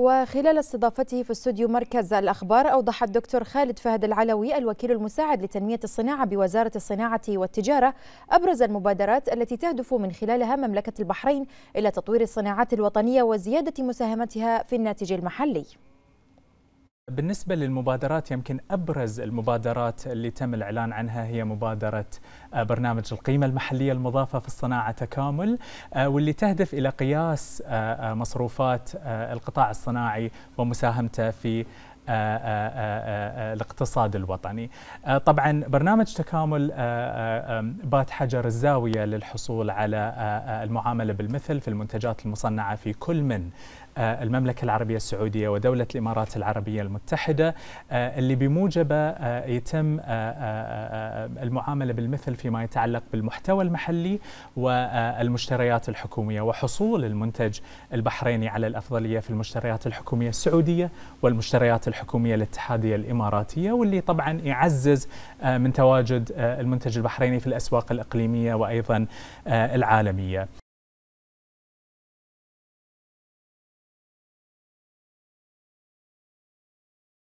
وخلال استضافته في استوديو مركز الأخبار أوضح الدكتور خالد فهد العلوي الوكيل المساعد لتنمية الصناعة بوزارة الصناعة والتجارة أبرز المبادرات التي تهدف من خلالها مملكة البحرين إلى تطوير الصناعات الوطنية وزيادة مساهمتها في الناتج المحلي بالنسبة للمبادرات يمكن أبرز المبادرات اللي تم الإعلان عنها هي مبادرة آه، برنامج القيمة المحلية المضافة في الصناعة تكامل آه، واللي تهدف إلى قياس آه، مصروفات القطاع الصناعي ومساهمته في الاقتصاد الوطني طبعا برنامج تكامل بات حجر الزاوية للحصول على المعاملة بالمثل في المنتجات المصنعة في كل من آه، المملكة العربية السعودية ودولة الإمارات العربية المتحدة آه، اللي بموجبه آه، يتم المعاملة بالمثل فيما يتعلق بالمحتوى المحلي والمشتريات الحكومية وحصول المنتج البحريني على الأفضلية في المشتريات الحكومية السعودية والمشتريات الحكومية الاتحادية الإماراتية واللي طبعا يعزز من تواجد المنتج البحريني في الأسواق الإقليمية وأيضا العالمية